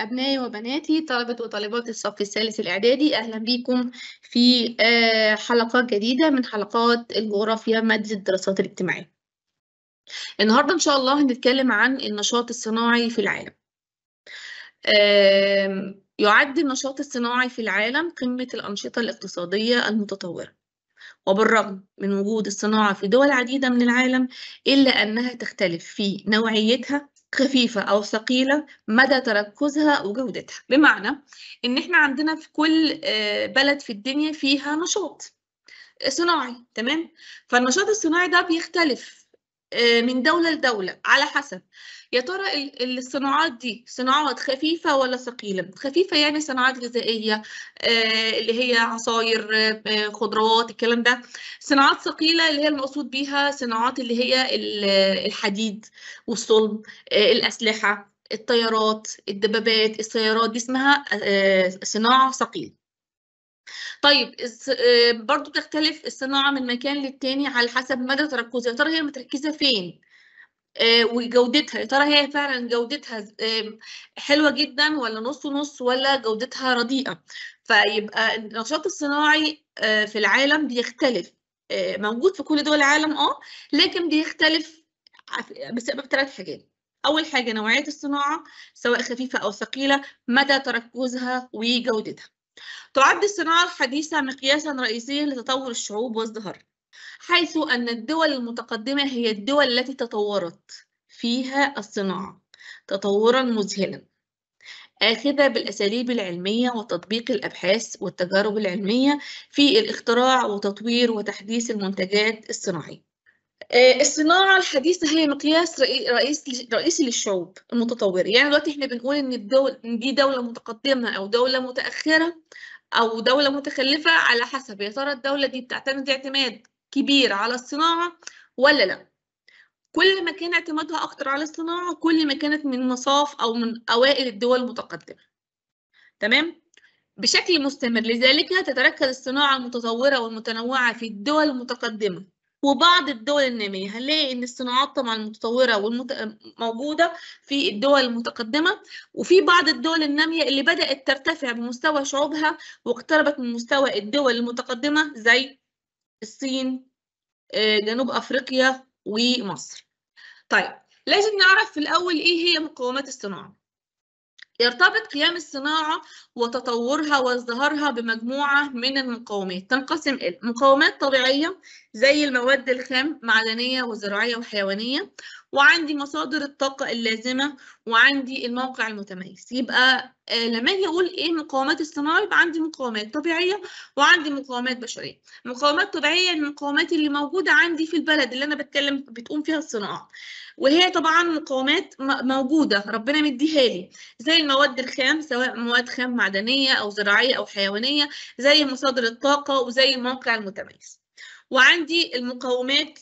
أبنائي وبناتي طلبة وطالبات الصف الثالث الإعدادي أهلا بكم في آه، حلقة جديدة من حلقات الجغرافيا مادة الدراسات الاجتماعية النهاردة إن شاء الله هنتكلم عن النشاط الصناعي في العالم يعد النشاط الصناعي في العالم قمة الأنشطة الاقتصادية المتطورة وبالرغم من وجود الصناعة في دول عديدة من العالم إلا أنها تختلف في نوعيتها خفيفة أو ثقيلة مدى تركزها وجودتها بمعنى إن إحنا عندنا في كل آه، بلد في الدنيا فيها نشاط صناعي تمام فالنشاط الصناعي ده بيختلف آه، من دولة لدولة على حسب يا ترى الصناعات دي صناعات خفيفة ولا ثقيلة خفيفة يعني صناعات غذائية آه، اللي هي عصاير آه، خضروات الكلام ده صناعات ثقيلة اللي هي المقصود بيها صناعات اللي هي الحديد والصلب الأسلحة الطيارات الدبابات السيارات دي اسمها صناعة ثقيلة طيب آه، برضو بتختلف الصناعة من مكان للتاني على حسب مدى تركزها يا ترى هي متركزة فين آه، وجودتها يا ترى هي فعلا جودتها آه، حلوة جدا ولا نص نص ولا جودتها رديئة فيبقى النشاط الصناعي في العالم بيختلف موجود في كل دول العالم اه لكن بيختلف بسبب ثلاث حاجات اول حاجه نوعيه الصناعه سواء خفيفه او ثقيله مدى تركزها وجودتها تعد الصناعة الحديثة مقياسا رئيسيا لتطور الشعوب وازدهارها حيث أن الدول المتقدمة هي الدول التي تطورت فيها الصناعة تطورا مذهلا آخذة بالأساليب العلمية وتطبيق الأبحاث والتجارب العلمية في الاختراع وتطوير وتحديث المنتجات الصناعية آه، الصناعة الحديثة هي مقياس رئيسي رئيسي للشعوب المتطورة، يعني دلوقتي احنا بنقول إن الدول دي دولة متقدمة أو دولة متأخرة أو دولة متخلفة على حسب يا ترى الدولة دي بتعتمد اعتماد كبير على الصناعة ولا لأ. كل ما كان اعتمادها أكتر على الصناعة كل ما كانت من مصاف أو من أوائل الدول المتقدمة. تمام؟ بشكل مستمر لذلك تتركز الصناعة المتطورة والمتنوعة في الدول المتقدمة وبعض الدول النامية هنلاقي إن الصناعات طبعا المتطورة والموجودة في الدول المتقدمة وفي بعض الدول النامية اللي بدأت ترتفع بمستوى شعوبها واقتربت من مستوى الدول المتقدمة زي الصين آه، جنوب أفريقيا ومصر طيب لازم نعرف في الأول إيه هي مقومات الصناعة يرتبط قيام الصناعة وتطورها وازدهارها بمجموعة من المقومات تنقسم إلى مقومات طبيعية زي المواد الخام معدنية وزراعية وحيوانية وعندي مصادر الطاقة اللازمة وعندي الموقع المتميز يبقى آه، لما اجي اقول ايه مقاومات الصناعه يبقى عندي مقاومات طبيعيه وعندي مقاومات بشريه مقاومات طبيعيه المقاومات اللي موجوده عندي في البلد اللي انا بتكلم بتقوم فيها الصناعه وهي طبعا مقاومات موجوده ربنا مديها لي زي المواد الخام سواء مواد خام معدنيه او زراعيه او حيوانيه زي مصادر الطاقه وزي الموقع المتميز وعندي المقاومات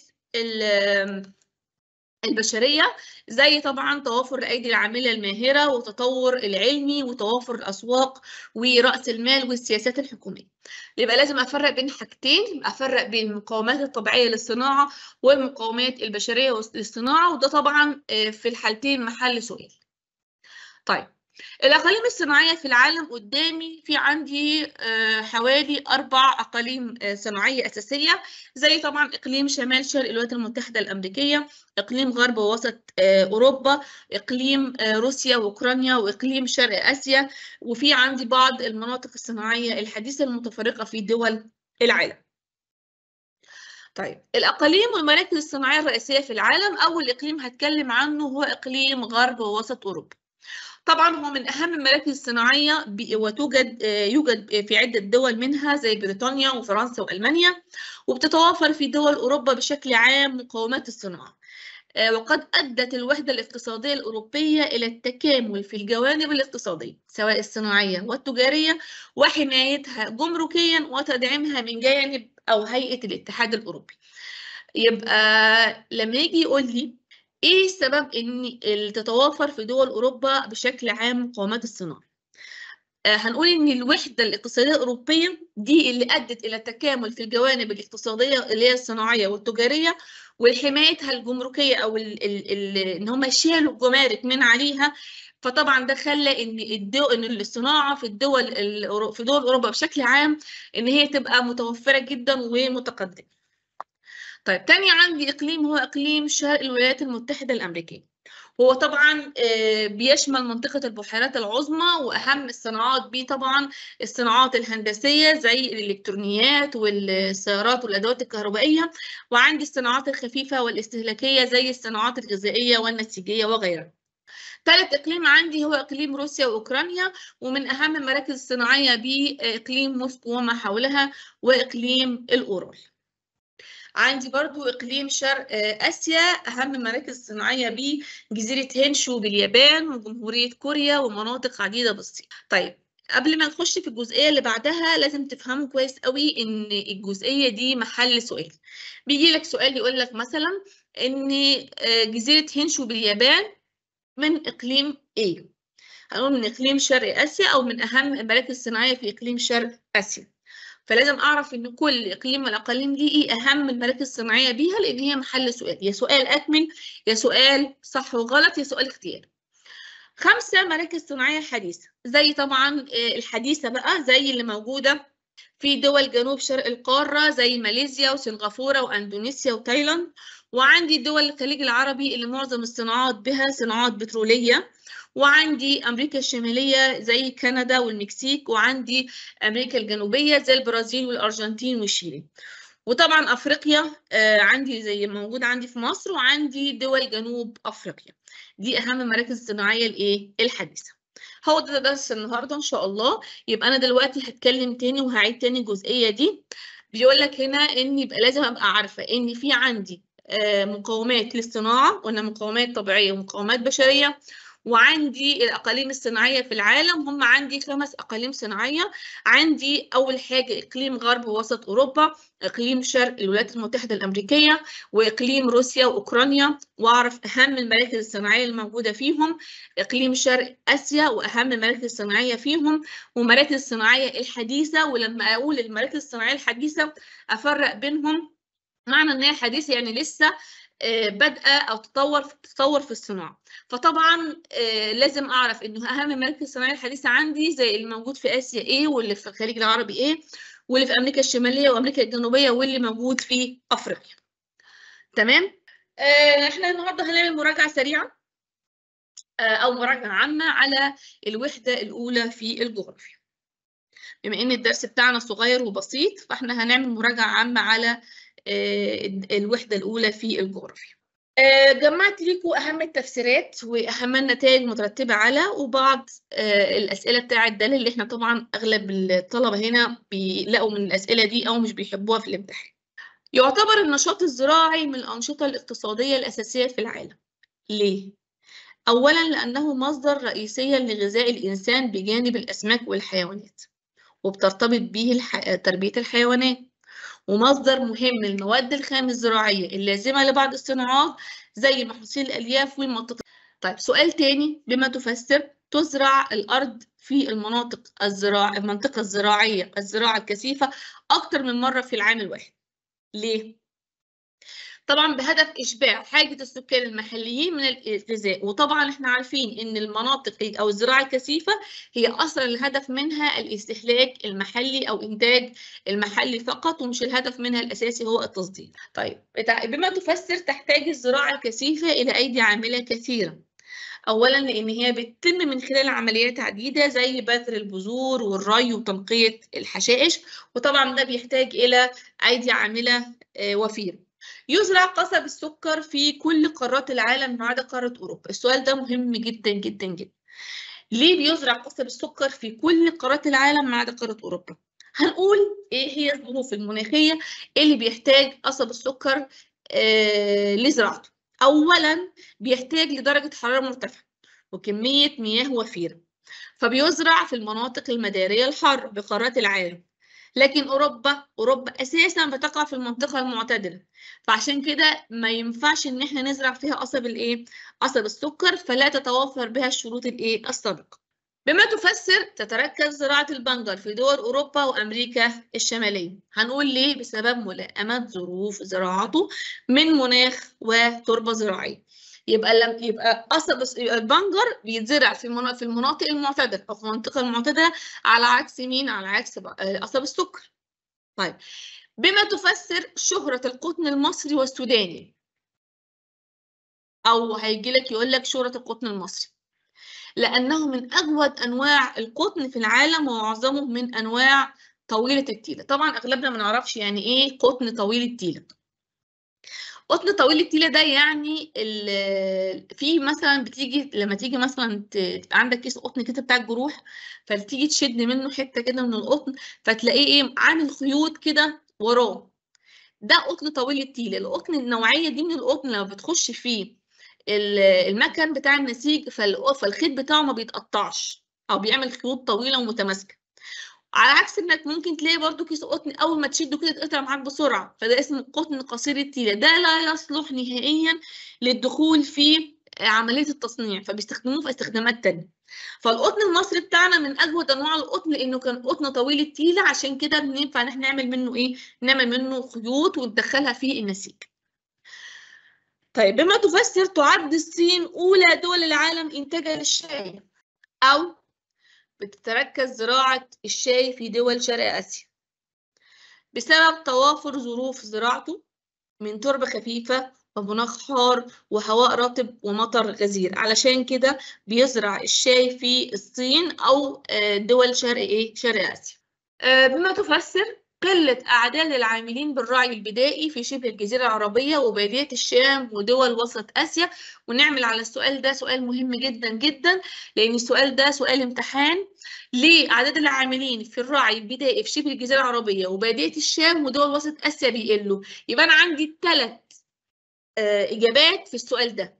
البشرية زي طبعا توافر الأيدي العاملة الماهرة والتطور العلمي وتوافر الأسواق ورأس المال والسياسات الحكومية يبقى لازم أفرق بين حاجتين أفرق بين المقاومات الطبيعية للصناعة والمقاومات البشرية للصناعة وده طبعا آه، في الحالتين محل سؤال طيب الأقاليم الصناعية في العالم قدامي في عندي آه، حوالي أربع أقاليم آه، صناعية أساسية زي طبعا إقليم شمال شرق الولايات المتحدة الأمريكية إقليم غرب ووسط آه، أوروبا إقليم روسيا وأوكرانيا وإقليم شرق آسيا وفي عندي بعض المناطق الصناعية الحديثة المتفرقة في دول العالم طيب الأقاليم والمراكز الصناعية الرئيسية في العالم أول إقليم هتكلم عنه هو إقليم غرب ووسط أوروبا طبعا هو من اهم المراكز الصناعيه وتوجد آه، يوجد في عده دول منها زي بريطانيا وفرنسا والمانيا وبتتوافر في دول اوروبا بشكل عام مقومات الصناعه آه، وقد أدت الوحدة الاقتصادية الأوروبية إلى التكامل في الجوانب الاقتصادية سواء الصناعية والتجارية وحمايتها جمركيا وتدعيمها من جانب أو هيئة الاتحاد الأوروبي يبقى لما يجي يقول لي ايه السبب ان تتوافر في دول اوروبا بشكل عام مقاومات الصناعه آه، هنقول ان الوحده الاقتصاديه الاوروبيه دي اللي ادت الى التكامل في الجوانب الاقتصاديه اللي هي الصناعيه والتجاريه وحمايتها الجمركيه او الـ الـ الـ ان هم شالوا الجمارك من عليها فطبعا ده خلى ان ان الصناعه في الدول في دول اوروبا بشكل عام ان هي تبقى متوفره جدا ومتقدمه طيب تاني عندي إقليم هو إقليم شرق الولايات المتحدة الأمريكية هو طبعا آه، بيشمل منطقة البحيرات العظمى وأهم الصناعات بيه طبعا الصناعات الهندسية زي الإلكترونيات والسيارات والأدوات الكهربائية وعندي الصناعات الخفيفة والاستهلاكية زي الصناعات الغذائية والنسيجية وغيرها ثالث إقليم عندي هو إقليم روسيا وأوكرانيا ومن أهم المراكز الصناعية بيه آه، إقليم موسكو وما حولها وإقليم الأورال عندي برضو إقليم شرق آه، آسيا أهم مراكز صناعية بيه جزيرة هينشو باليابان وجمهورية كوريا ومناطق عديدة بالصين طيب قبل ما نخش في الجزئيه اللي بعدها لازم تفهموا كويس قوي ان الجزئيه دي محل سؤال بيجي لك سؤال يقول لك مثلا ان آه، جزيره هينشو باليابان من اقليم ايه هنقول من اقليم شرق اسيا او من اهم المراكز الصناعيه في اقليم شرق اسيا فلازم اعرف ان كل اقليم من الاقاليم دي ايه اهم المراكز الصناعيه بيها لان هي محل سؤال يا سؤال اكمل يا سؤال صح وغلط يا سؤال اختيار خمسه مراكز صناعيه حديثه زي طبعا آه، الحديثه بقى زي اللي موجوده في دول جنوب شرق القارة زي ماليزيا وسنغافورة وأندونيسيا وتايلاند وعندي دول الخليج العربي اللي معظم الصناعات بها صناعات بترولية وعندي أمريكا الشمالية زي كندا والمكسيك وعندي أمريكا الجنوبية زي البرازيل والأرجنتين وشيلي وطبعا افريقيا آه، عندي زي موجود عندي في مصر وعندي دول جنوب افريقيا دي اهم مراكز الصناعيه الايه الحديثه هو ده درس النهارده ان شاء الله يبقى انا دلوقتي هتكلم تاني وهعيد تاني الجزئيه دي بيقول لك هنا ان يبقى لازم ابقى عارفه ان في عندي آه، مقومات للصناعه قلنا مقومات طبيعيه ومقومات بشريه وعندي الاقاليم الصناعيه في العالم هم عندي خمس اقاليم صناعيه عندي اول حاجه اقليم غرب ووسط اوروبا اقليم شرق الولايات المتحده الامريكيه واقليم روسيا واوكرانيا واعرف اهم المراكز الصناعيه الموجوده فيهم اقليم شرق اسيا واهم المراكز الصناعيه فيهم ومراكز الصناعيه الحديثه ولما اقول المراكز الصناعيه الحديثه افرق بينهم معنى ان هي حديثه يعني لسه آه، بادئه او تطور تطور في الصناعه فطبعا آه، لازم اعرف انه اهم مراكز صناعيه الحديثه عندي زي اللي موجود في اسيا ايه واللي في الخليج العربي ايه واللي في امريكا الشماليه وامريكا الجنوبيه واللي موجود في افريقيا تمام آه، احنا النهارده هنعمل مراجعه سريعه او مراجعه عامه على الوحده الاولى في الجغرافيا بما ان الدرس بتاعنا صغير وبسيط فاحنا هنعمل مراجعه عامه على آه، الوحدة الأولى في الجغرافيا آه، جمعت لكم أهم التفسيرات وأهم النتائج مترتبة على وبعض آه، الأسئلة بتاعة الدالة اللي احنا طبعا أغلب الطلبة هنا بيلاقوا من الأسئلة دي أو مش بيحبوها في الامتحان يعتبر النشاط الزراعي من الأنشطة الاقتصادية الأساسية في العالم ليه؟ أولا لأنه مصدر رئيسيا لغذاء الإنسان بجانب الأسماك والحيوانات وبترتبط به الح... تربية الحيوانات ومصدر مهم للمواد الخام الزراعية اللازمة لبعض الصناعات زي محاصيل الألياف والمطاط. طيب سؤال تاني بما تفسر تزرع الأرض في المناطق الزراع المنطقة الزراعية الزراعة الكثيفة أكتر من مرة في العام الواحد ليه؟ طبعا بهدف إشباع حاجة السكان المحليين من الغذاء وطبعا احنا عارفين إن المناطق أو الزراعة الكثيفة هي أصلا الهدف منها الاستهلاك المحلي أو إنتاج المحلي فقط ومش الهدف منها الأساسي هو التصدير طيب بما تفسر تحتاج الزراعة الكثيفة إلى أيدي عاملة كثيرة اولا لان هي بتتم من خلال عمليات عديده زي بذر البذور والري وتنقيه الحشائش وطبعا ده بيحتاج الى ايدي عامله آه، وفيره يزرع قصب السكر في كل قارات العالم ما عدا قارة أوروبا السؤال ده مهم جدا جدا جدا ليه بيزرع قصب السكر في كل قارات العالم ما عدا قارة أوروبا هنقول إيه هي الظروف المناخية اللي بيحتاج قصب السكر آه لزراعته أولا بيحتاج لدرجة حرارة مرتفعة وكمية مياه وفيرة فبيزرع في المناطق المدارية الحارة بقارات العالم لكن اوروبا اوروبا اساسا بتقع في المنطقه المعتدله فعشان كده ما ينفعش ان احنا نزرع فيها قصب الايه قصب السكر فلا تتوافر بها الشروط الايه السابقه بما تفسر تتركز زراعة البنجر في دول أوروبا وأمريكا الشمالية هنقول ليه بسبب ملائمة ظروف زراعته من مناخ وتربة زراعية يبقى لم يبقى قصب البنجر بيتزرع في في المناطق المعتدله او في المنطقه المعتدله على عكس مين على عكس قصب آه، السكر طيب بما تفسر شهره القطن المصري والسوداني او هيجي لك يقول لك شهره القطن المصري لانه من اجود انواع القطن في العالم ومعظمه من انواع طويله التيله طبعا اغلبنا ما نعرفش يعني ايه قطن طويل التيله قطن طويل التيله ده يعني في مثلا بتيجي لما تيجي مثلا تبقى عندك كيس قطن كده بتاع الجروح فتيجي تشد منه حته كده من القطن فتلاقيه ايه عامل خيوط كده وراه ده قطن طويل التيله القطن النوعيه دي من القطن لما بتخش فيه المكن بتاع النسيج فالخيط بتاعه ما بيتقطعش او بيعمل خيوط طويله ومتماسكه على عكس انك ممكن تلاقي برضو كيس قطن اول ما تشده كده يتقطع معاك بسرعه فده اسمه قطن قصير التيله ده لا يصلح نهائيا للدخول في عمليه التصنيع فبيستخدموه في استخدامات تانية فالقطن المصري بتاعنا من اجود انواع القطن لانه كان قطن طويل التيله عشان كده بننفع ان احنا نعمل منه ايه نعمل منه خيوط وندخلها في النسيج طيب بما تفسر تعد الصين اولى دول العالم انتاجا للشاي او بتتركز زراعة الشاي في دول شرق آسيا بسبب توافر ظروف زراعته من تربة خفيفة ومناخ حار وهواء رطب ومطر غزير علشان كده بيزرع الشاي في الصين أو آه، دول شرق إيه؟ شرق آسيا آه، بما تفسر قلة أعداد العاملين بالرعي البدائي في شبه الجزيرة العربية وبادية الشام ودول وسط آسيا ونعمل على السؤال ده سؤال مهم جدا جدا لأن السؤال ده سؤال امتحان لأعداد العاملين في الرعي البدائي في شبه الجزيرة العربية وبادية الشام ودول وسط آسيا بيقلوا يبقى أنا عندي ثلاث آه، إجابات في السؤال ده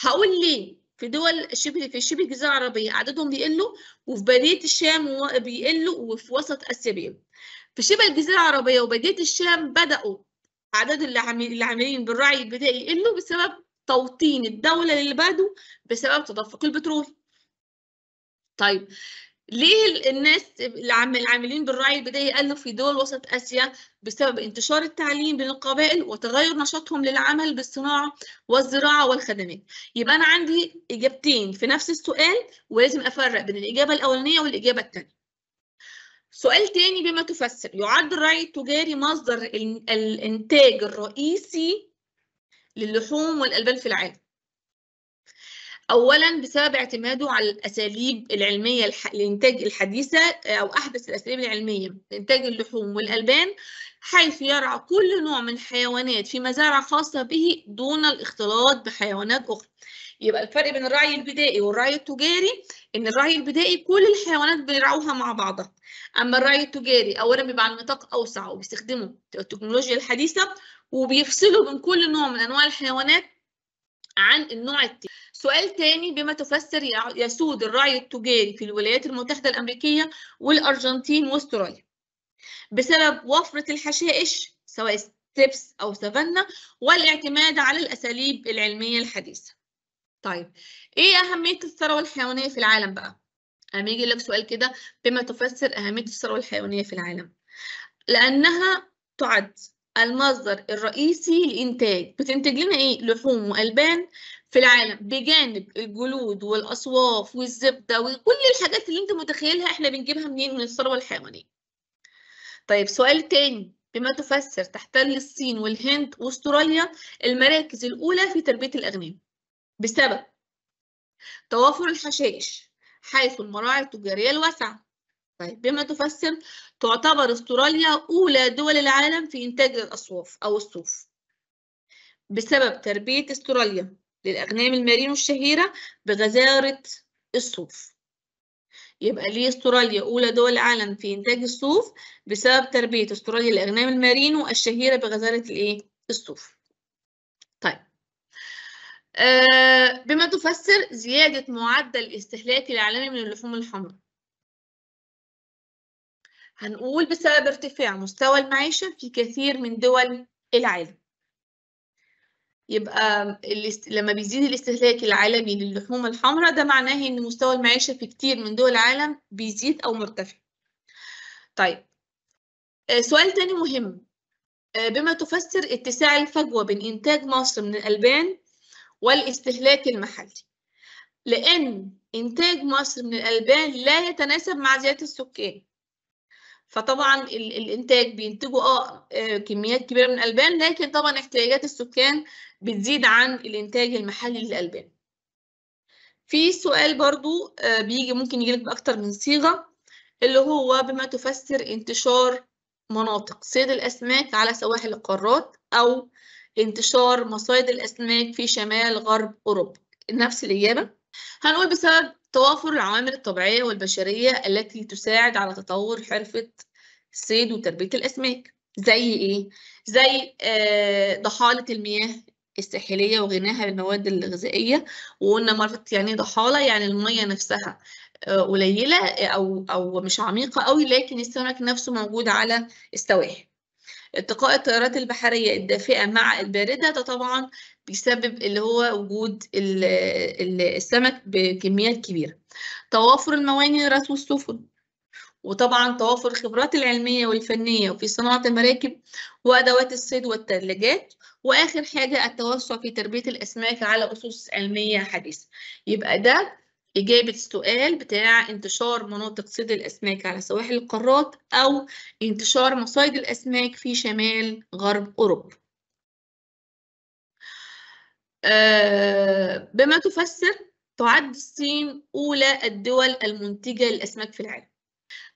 هقول ليه في دول شبه في شبه الجزيره العربيه عددهم بيقلوا وفي باديه الشام بيقلوا وفي وسط اسيا بيقلوا في شبه الجزيرة العربية وبدية الشام بدأوا أعداد اللي عاملين بالرعي البدائي يقلوا بسبب توطين الدولة للبدو بسبب تدفق البترول طيب ليه الناس العاملين بالرعي البدائي قلوا في دول وسط آسيا بسبب انتشار التعليم بين القبائل وتغير نشاطهم للعمل بالصناعة والزراعة والخدمات يبقى أنا عندي إجابتين في نفس السؤال ولازم أفرق بين الإجابة الأولانية والإجابة الثانية سؤال تاني بما تفسر يعد الرعي التجاري مصدر الانتاج الرئيسي للحوم والألبان في العالم أولا بسبب اعتماده على الأساليب العلمية الإنتاج الحديثة آه، أو أحدث الأساليب العلمية لإنتاج اللحوم والألبان حيث يرعى كل نوع من الحيوانات في مزارع خاصة به دون الاختلاط بحيوانات أخرى يبقى الفرق بين الرعي البدائي والرعي التجاري ان الرعي البدائي كل الحيوانات بيرعوها مع بعضها اما الرعي التجاري اولا بيبقى على نطاق اوسع وبيستخدموا التكنولوجيا الحديثه وبيفصلوا بين كل نوع من انواع الحيوانات عن النوع التاني سؤال تاني بما تفسر يسود الرعي التجاري في الولايات المتحدة الأمريكية والأرجنتين واستراليا بسبب وفرة الحشائش سواء ستيبس أو سافانا والاعتماد على الأساليب العلمية الحديثة طيب ايه اهميه الثروه الحيوانيه في العالم بقى اما يجي لك سؤال كده بما تفسر اهميه الثروه الحيوانيه في العالم لانها تعد المصدر الرئيسي للإنتاج بتنتج لنا إيه؟ لحوم وألبان في العالم بجانب الجلود والأصواف والزبدة وكل الحاجات اللي أنت متخيلها إحنا بنجيبها منين من الثروة الحيوانية. طيب سؤال تاني بما تفسر تحتل الصين والهند وأستراليا المراكز الأولى في تربية الأغنام. بسبب توافر الحشائش حيث المراعي التجارية الواسعة طيب بما تفسر تعتبر استراليا أولى دول العالم في إنتاج الأصواف أو الصوف بسبب تربية استراليا للأغنام المارينو الشهيرة بغزارة الصوف يبقى ليه استراليا أولى دول العالم في إنتاج الصوف بسبب تربية استراليا للأغنام المارينو الشهيرة بغزارة الإيه؟ الصوف آه، بما تفسر زيادة معدل استهلاك العالمي من اللحوم الحمراء هنقول بسبب ارتفاع مستوى المعيشة في كثير من دول العالم يبقى لما بيزيد الاستهلاك العالمي للحوم الحمراء ده معناه ان مستوى المعيشة في كتير من دول العالم بيزيد او مرتفع طيب آه، سؤال تاني مهم آه، بما تفسر اتساع الفجوة بين إنتاج مصر من الألبان والاستهلاك المحلي لأن إنتاج مصر من الألبان لا يتناسب مع زيادة السكان فطبعا الانتاج بينتجوا آه،, اه كميات كبيره من الالبان لكن طبعا احتياجات السكان بتزيد عن الانتاج المحلي للالبان في سؤال برضو آه، بيجي ممكن يجيلك باكتر من صيغه اللي هو بما تفسر انتشار مناطق صيد الاسماك على سواحل القارات او انتشار مصايد الأسماك في شمال غرب أوروبا نفس الإجابة هنقول بسبب توافر العوامل الطبيعية والبشرية التي تساعد على تطور حرفة الصيد وتربية الأسماك زي إيه؟ زي آه، ضحالة المياه الساحلية وغناها بالمواد الغذائية وقلنا مرة يعني ضحالة يعني المية نفسها آه، قليلة أو أو مش عميقة قوي لكن السمك نفسه موجود على السواحل التقاء التيارات البحرية الدافئة مع الباردة ده طبعا بيسبب اللي هو وجود السمك بكميات كبيرة توافر المواني راس السفن وطبعا توافر الخبرات العلمية والفنية وفي صناعة المراكب وأدوات الصيد والثلاجات وآخر حاجة التوسع في تربية الأسماك على أسس علمية حديثة يبقى ده إجابة سؤال بتاع انتشار مناطق صيد الأسماك على سواحل القارات أو انتشار مصايد الأسماك في شمال غرب أوروبا آه، بما تفسر تعد الصين أولى الدول المنتجة للأسماك في العالم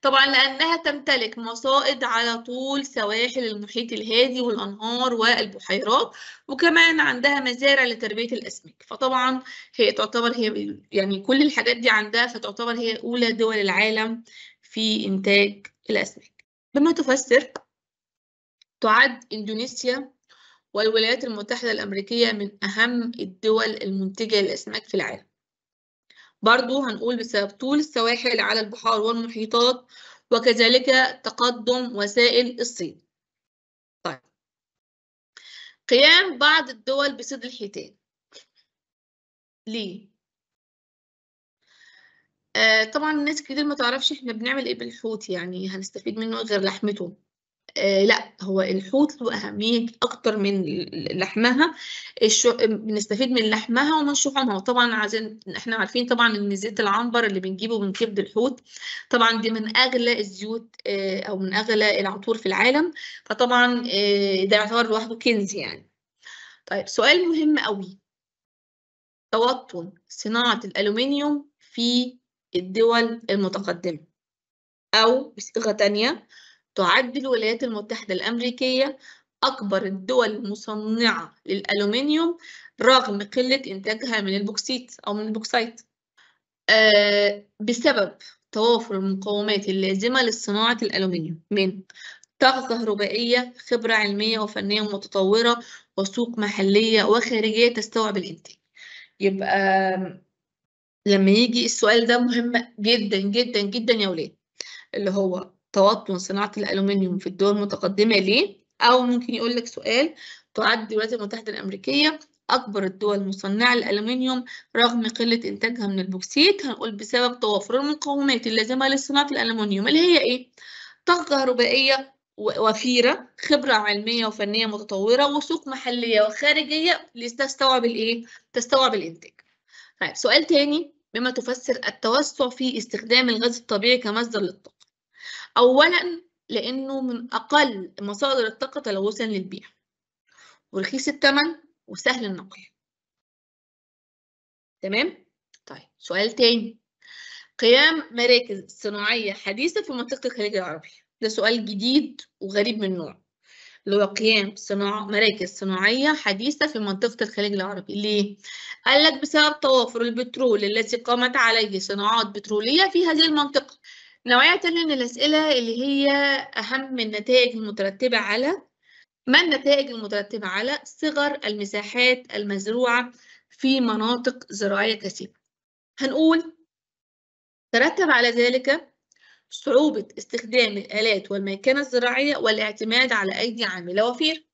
طبعا لأنها تمتلك مصائد على طول سواحل المحيط الهادي والأنهار والبحيرات وكمان عندها مزارع لتربية الأسماك فطبعا هي تعتبر هي يعني كل الحاجات دي عندها فتعتبر هي أولى دول العالم في إنتاج الأسماك بما تفسر تعد إندونيسيا والولايات المتحدة الأمريكية من أهم الدول المنتجة للأسماك في العالم برضو هنقول بسبب طول السواحل على البحار والمحيطات وكذلك تقدم وسائل الصيد طيب. قيام بعض الدول بصيد الحيتان ليه؟ آه طبعا الناس كتير ما تعرفش احنا بنعمل ايه بالحوت يعني هنستفيد منه غير لحمته آه، لا هو الحوت له أهمية أكتر من لحمها الشو... بنستفيد من لحمها ومن شحومها وطبعا عايزين احنا عارفين طبعا إن زيت العنبر اللي بنجيبه من كبد الحوت طبعا دي من أغلى الزيوت آه، أو من أغلى العطور في العالم فطبعا آه، ده يعتبر لوحده كنز يعني طيب سؤال مهم قوي توطن صناعة الألومنيوم في الدول المتقدمة أو بصيغة تانية تعد الولايات المتحدة الأمريكية أكبر الدول المصنعة للألومنيوم رغم قلة إنتاجها من البوكسيت أو من البوكسايت آه، بسبب توافر المقومات اللازمة لصناعة الألومنيوم من طاقة كهربائية خبرة علمية وفنية متطورة وسوق محلية وخارجية تستوعب الإنتاج يبقى لما يجي السؤال ده مهم جدا جدا جدا يا ولاد اللي هو توطن صناعة الألومنيوم في الدول المتقدمة ليه؟ أو ممكن يقول لك سؤال تعد الولايات المتحدة الأمريكية أكبر الدول مصنعة الألومنيوم رغم قلة إنتاجها من البوكسيت هنقول بسبب توافر المقومات اللازمة لصناعة الألومنيوم اللي هي إيه؟ طاقة كهربائية وفيرة خبرة علمية وفنية متطورة وسوق محلية وخارجية لتستوعب الإيه؟ تستوعب الإنتاج. طيب سؤال تاني بما تفسر التوسع في استخدام الغاز الطبيعي كمصدر للطاقة. أولا لأنه من أقل مصادر الطاقة تلوثا للبيئة ورخيص الثمن وسهل النقل تمام؟ طيب سؤال تاني قيام مراكز صناعية حديثة في منطقة الخليج العربي ده سؤال جديد وغريب من نوعه اللي هو قيام صناع مراكز صناعية حديثة في منطقة الخليج العربي ليه؟ قال لك بسبب توافر البترول الذي قامت عليه صناعات بترولية في هذه المنطقة نوعية تانية من الأسئلة اللي هي أهم النتائج المترتبة على ما النتائج المترتبة على صغر المساحات المزروعة في مناطق زراعية كثيفة هنقول ترتب على ذلك صعوبة استخدام الآلات والميكنة الزراعية والاعتماد على أيدي عاملة وفير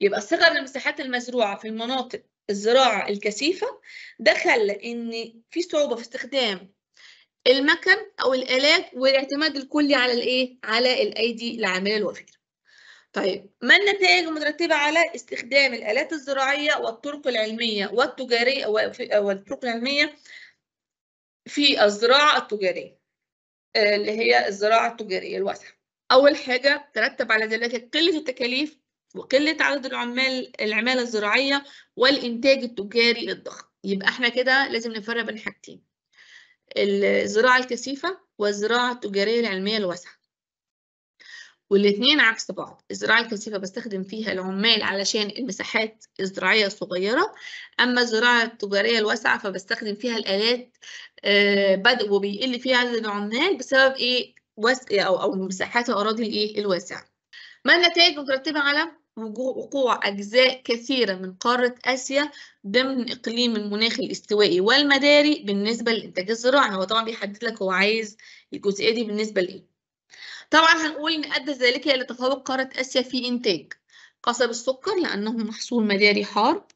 يبقى صغر المساحات المزروعة في المناطق الزراعة الكثيفة ده خلى إن في صعوبة في استخدام المكن او الالات والاعتماد الكلي على الايه على الايدي العامله الوفيره طيب ما النتائج المترتبه على استخدام الالات الزراعيه والطرق العلميه والتجاريه والطرق العلميه في الزراعه التجاريه آه، اللي هي الزراعه التجاريه الواسعه اول حاجه ترتب على ذلك قله التكاليف وقله عدد العمال العماله الزراعيه والانتاج التجاري الضخم يبقى احنا كده لازم نفرق بين حاجتين الزراعة الكثيفة والزراعة التجارية العلمية الواسعة والاثنين عكس بعض الزراعة الكثيفة بستخدم فيها العمال علشان المساحات الزراعية الصغيرة أما الزراعة التجارية الواسعة فبستخدم فيها الآلات آه، بدء وبيقل فيها عدد العمال بسبب إيه أو أو مساحات الأراضي الإيه الواسعة ما النتائج مترتبة على وقوع أجزاء كثيرة من قارة آسيا ضمن إقليم المناخ الاستوائي والمداري بالنسبة للإنتاج الزراعي يعني هو طبعا بيحدد لك هو عايز الجزئية دي بالنسبة لإيه طبعا هنقول إن أدى ذلك إلى تفوق قارة آسيا في إنتاج قصب السكر لأنه محصول مداري حار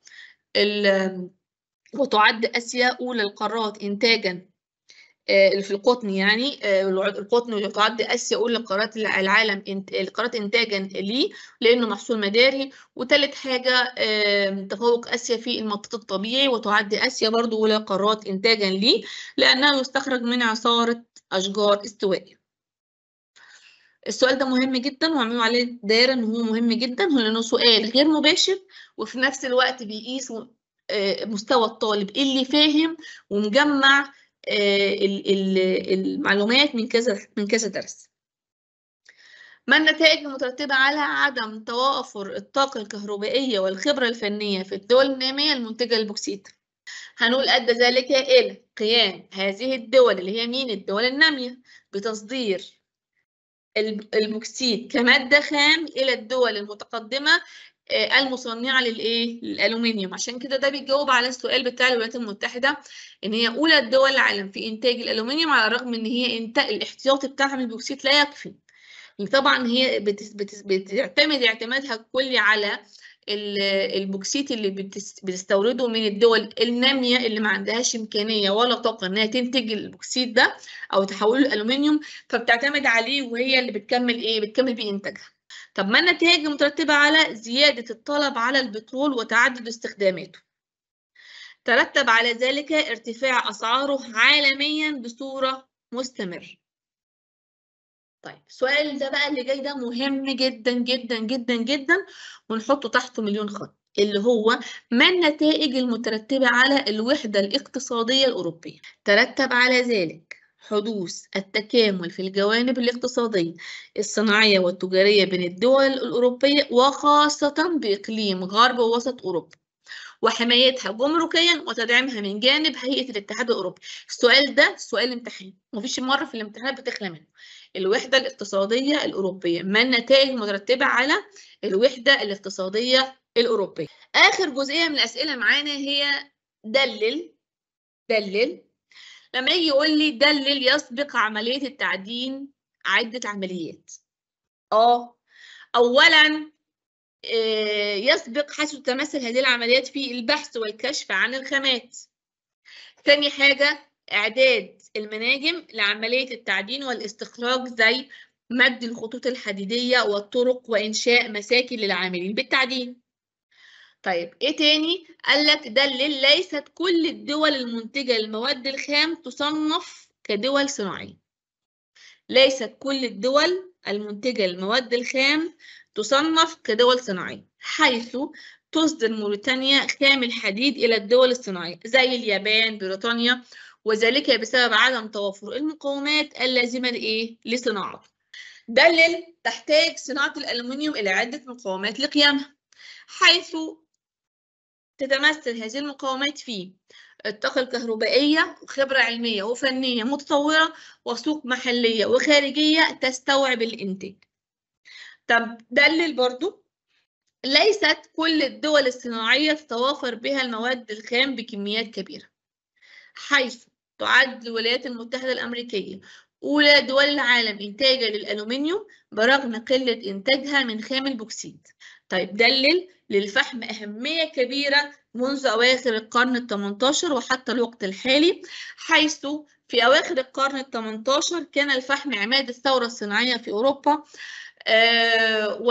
وتعد آسيا أولى القارات إنتاجا اللي آه، في القطن يعني آه، القطن تعد اسيا اولى قارات العالم قارات انتاجا ليه لانه محصول مداري وثالث حاجه تفوق اسيا في المطاط الطبيعي وتعد اسيا برضو اولى قارات انتاجا ليه لانه يستخرج من عصاره اشجار استوائيه السؤال ده مهم جدا وعملوا عليه دايره ان هو مهم جدا لانه سؤال غير مباشر وفي نفس الوقت بيقيس آه، مستوى الطالب اللي فاهم ومجمع آه، المعلومات من كذا من كذا درس ما النتائج المترتبة على عدم توافر الطاقة الكهربائية والخبرة الفنية في الدول النامية المنتجة للبوكسيت؟ هنقول أدى ذلك إلى قيام هذه الدول اللي هي مين الدول النامية بتصدير البوكسيت كمادة خام إلى الدول المتقدمة آه، المصنعه للايه للالومنيوم عشان كده ده بيجاوب على السؤال بتاع الولايات المتحده ان هي اولى الدول العالم في انتاج الالومنيوم على الرغم ان هي انت... الاحتياطي بتاعها من البوكسيت لا يكفي طبعا هي بتس... بتعتمد اعتمادها الكلي على البوكسيت اللي بتستورده من الدول الناميه اللي ما عندهاش امكانيه ولا طاقه انها تنتج البوكسيت ده او تحوله لالومنيوم فبتعتمد عليه وهي اللي بتكمل ايه بتكمل بيه انتاجها طب ما النتائج مترتبة على زيادة الطلب على البترول وتعدد استخداماته ترتب على ذلك ارتفاع أسعاره عالميا بصورة مستمرة طيب السؤال ده بقى اللي جاي ده مهم جدا جدا جدا جدا ونحطه تحته مليون خط اللي هو ما النتائج المترتبة على الوحدة الاقتصادية الأوروبية ترتب على ذلك حدوث التكامل في الجوانب الاقتصادية الصناعية والتجارية بين الدول الأوروبية وخاصة بإقليم غرب ووسط أوروبا وحمايتها جمركيا وتدعيمها من جانب هيئة الاتحاد الأوروبي السؤال ده سؤال امتحان مفيش مرة في الامتحان بتخلى منه الوحدة الاقتصادية الأوروبية ما النتائج المترتبة على الوحدة الاقتصادية الأوروبية آخر جزئية من الأسئلة معانا هي دلل دلل لما يجي يقول لي دلل يسبق عملية التعدين عدة عمليات اه أولا آه، يسبق حيث تمثل هذه العمليات في البحث والكشف عن الخامات ثاني حاجة إعداد المناجم لعملية التعدين والاستخراج زي مد الخطوط الحديدية والطرق وإنشاء مساكن للعاملين بالتعدين طيب ايه تاني؟ قال لك دلل ليست كل الدول المنتجة للمواد الخام تصنف كدول صناعية. ليست كل الدول المنتجة للمواد الخام تصنف كدول صناعية حيث تصدر موريتانيا خام الحديد إلى الدول الصناعية زي اليابان بريطانيا وذلك بسبب عدم توافر المقومات اللازمة لإيه؟ لصناعته. دلل تحتاج صناعة الألمنيوم إلى عدة مقومات لقيامها حيث تتمثل هذه المقاومات في الطاقة الكهربائية وخبرة علمية وفنية متطورة وسوق محلية وخارجية تستوعب الإنتاج طب دلل برضو ليست كل الدول الصناعية تتوافر بها المواد الخام بكميات كبيرة حيث تعد الولايات المتحدة الأمريكية أولى دول العالم إنتاجا للألومنيوم برغم قلة إنتاجها من خام البوكسيد طيب دلل للفحم أهمية كبيرة منذ أواخر القرن 18 وحتى الوقت الحالي حيث في أواخر القرن 18 كان الفحم عماد الثورة الصناعية في أوروبا آه،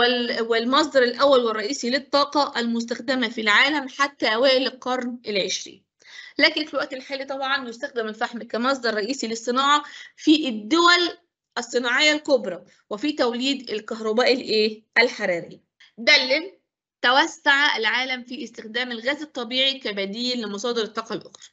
والمصدر الأول والرئيسي للطاقة المستخدمة في العالم حتى أوائل القرن العشرين لكن في الوقت الحالي طبعا يستخدم الفحم كمصدر رئيسي للصناعة في الدول الصناعية الكبرى وفي توليد الكهرباء الحراري دلل توسع العالم في استخدام الغاز الطبيعي كبديل لمصادر الطاقة الأخرى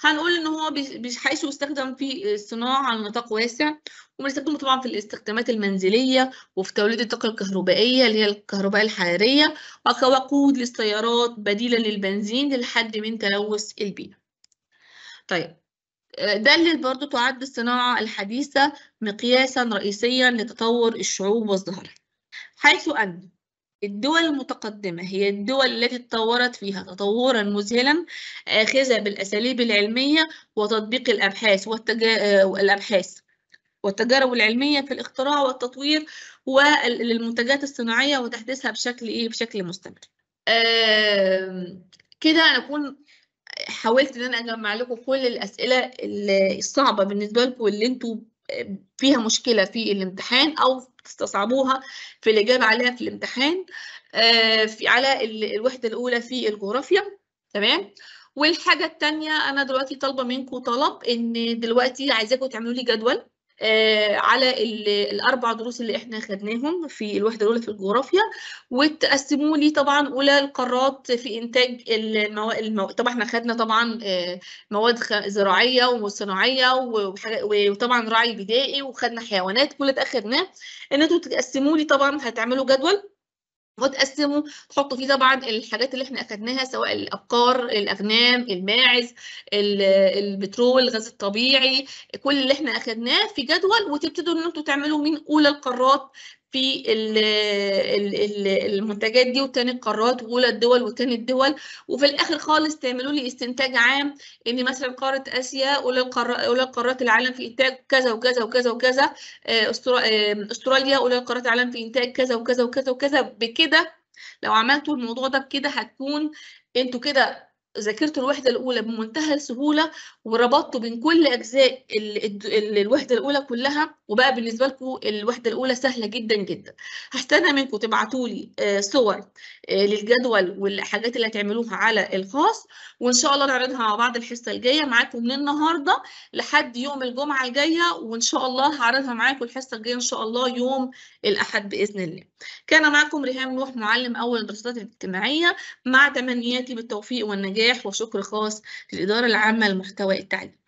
هنقول إن هو حيث يستخدم في الصناعة على نطاق واسع وبنستخدمه طبعا في الاستخدامات المنزلية وفي توليد الطاقة الكهربائية اللي هي الكهرباء الحرارية وكوقود للسيارات بديلا للبنزين للحد من تلوث البيئة طيب آه، دلل برضو تعد الصناعة الحديثة مقياسا رئيسيا لتطور الشعوب وازدهارها حيث أن الدول المتقدمة هي الدول التي تطورت فيها تطورا مذهلا آخذة بالأساليب العلمية وتطبيق الأبحاث والتجا... والأبحاث آه، والتجارب العلمية في الاختراع والتطوير والمنتجات الصناعية وتحديثها بشكل إيه بشكل مستمر. آه كده أنا أكون حاولت إن أنا أجمع لكم كل الأسئلة الصعبة بالنسبة لكم اللي أنتوا آه، فيها مشكلة في الامتحان أو تستصعبوها في الإجابة عليها في الامتحان آه، في على الوحدة الأولى في الجغرافيا تمام والحاجة الثانيه أنا دلوقتي طالبة منكم طلب إن دلوقتي عايزاكم تعملوا لي جدول آه، على الاربع دروس اللي احنا خدناهم في الوحده الاولى في الجغرافيا وتقسموا لي طبعا اولى القارات في انتاج المواد المو... طبعا احنا خدنا طبعا آه، مواد زراعيه وصناعيه وطبعا رعي بدائي وخدنا حيوانات كل ده اخدناه ان انتوا تقسموا لي طبعا هتعملوا جدول وتقسمه تحطوا فيه طبعا الحاجات اللي احنا اخدناها سواء الابقار الاغنام الماعز البترول الغاز الطبيعي كل اللي احنا اخدناه في جدول وتبتدوا ان انتوا تعملوا من اولى القارات في المنتجات دي وتاني القارات واولى الدول وتاني الدول وفي الاخر خالص تعملوا لي استنتاج عام ان مثلا قاره اسيا اولى القارات العالم في انتاج كذا وكذا وكذا وكذا آه، آه، استراليا اولى القارات العالم في انتاج كذا وكذا وكذا وكذا بكده لو عملتوا الموضوع ده بكده هتكون انتوا كده ذاكرت الوحدة الأولى بمنتهى السهولة وربطته بين كل أجزاء الوحدة الأولى كلها وبقى بالنسبة لكم الوحدة الأولى سهلة جدا جدا هستنى منكم تبعتوا لي آه، صور آه، للجدول والحاجات اللي هتعملوها على الخاص وإن شاء الله نعرضها مع بعض الحصة الجاية معاكم من النهاردة لحد يوم الجمعة الجاية وإن شاء الله هعرضها معاكم الحصة الجاية إن شاء الله يوم الأحد بإذن الله كان معكم ريهام نوح معلم أول الدراسات الاجتماعية مع تمنياتي بالتوفيق والنجاح نجاح وشكر خاص للإدارة العامة لمحتوى التعليم